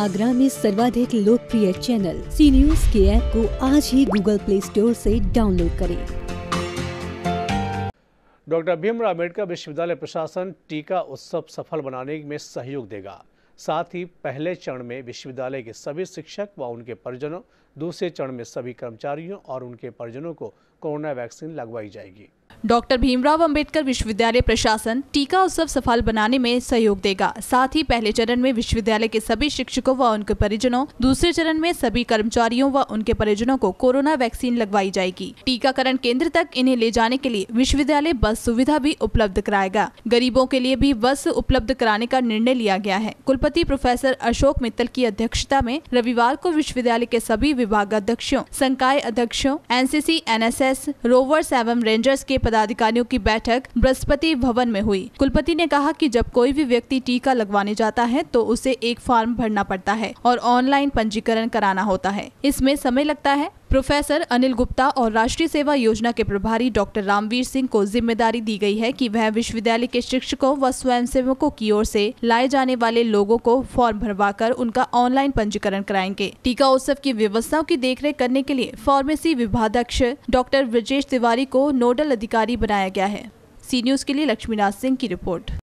आगरा में सर्वाधिक लोकप्रिय चैनल सी न्यूज के ऐप को आज ही गूगल प्ले स्टोर से डाउनलोड करें डॉक्टर भीमराव अम्बेडकर विश्वविद्यालय प्रशासन टीका उत्सव सफल बनाने में सहयोग देगा साथ ही पहले चरण में विश्वविद्यालय के सभी शिक्षक व उनके परिजनों दूसरे चरण में सभी कर्मचारियों और उनके परिजनों को कोरोना वैक्सीन लगवाई जाएगी डॉक्टर भीमराव अंबेडकर विश्वविद्यालय प्रशासन टीका उत्सव सफल बनाने में सहयोग देगा साथ ही पहले चरण में विश्वविद्यालय के सभी शिक्षकों व उनके परिजनों दूसरे चरण में सभी कर्मचारियों व उनके परिजनों को कोरोना वैक्सीन लगवाई जाएगी टीकाकरण केंद्र तक इन्हें ले जाने के लिए विश्वविद्यालय बस सुविधा भी उपलब्ध कराएगा गरीबों के लिए भी बस उपलब्ध कराने का निर्णय लिया गया है कुलपति प्रोफेसर अशोक मित्तल की अध्यक्षता में रविवार को विश्वविद्यालय के सभी विभागाध्यक्षों संकाय अध्यक्षों एन सी रोवर्स एवं रेंजर्स के पदाधिकारियों की बैठक बृहस्पति भवन में हुई कुलपति ने कहा कि जब कोई भी व्यक्ति टीका लगवाने जाता है तो उसे एक फॉर्म भरना पड़ता है और ऑनलाइन पंजीकरण कराना होता है इसमें समय लगता है प्रोफेसर अनिल गुप्ता और राष्ट्रीय सेवा योजना के प्रभारी डॉक्टर रामवीर सिंह को जिम्मेदारी दी गई है कि वह विश्वविद्यालय के शिक्षकों व स्वयंसेवकों की ओर से लाए जाने वाले लोगों को फॉर्म भरवाकर उनका ऑनलाइन पंजीकरण कराएंगे टीका उत्सव की व्यवस्थाओं की देखरेख करने के लिए फार्मेसी विभाध्यक्ष डॉक्टर ब्रजेश तिवारी को नोडल अधिकारी बनाया गया है सी न्यूज के लिए लक्ष्मीनाथ सिंह की रिपोर्ट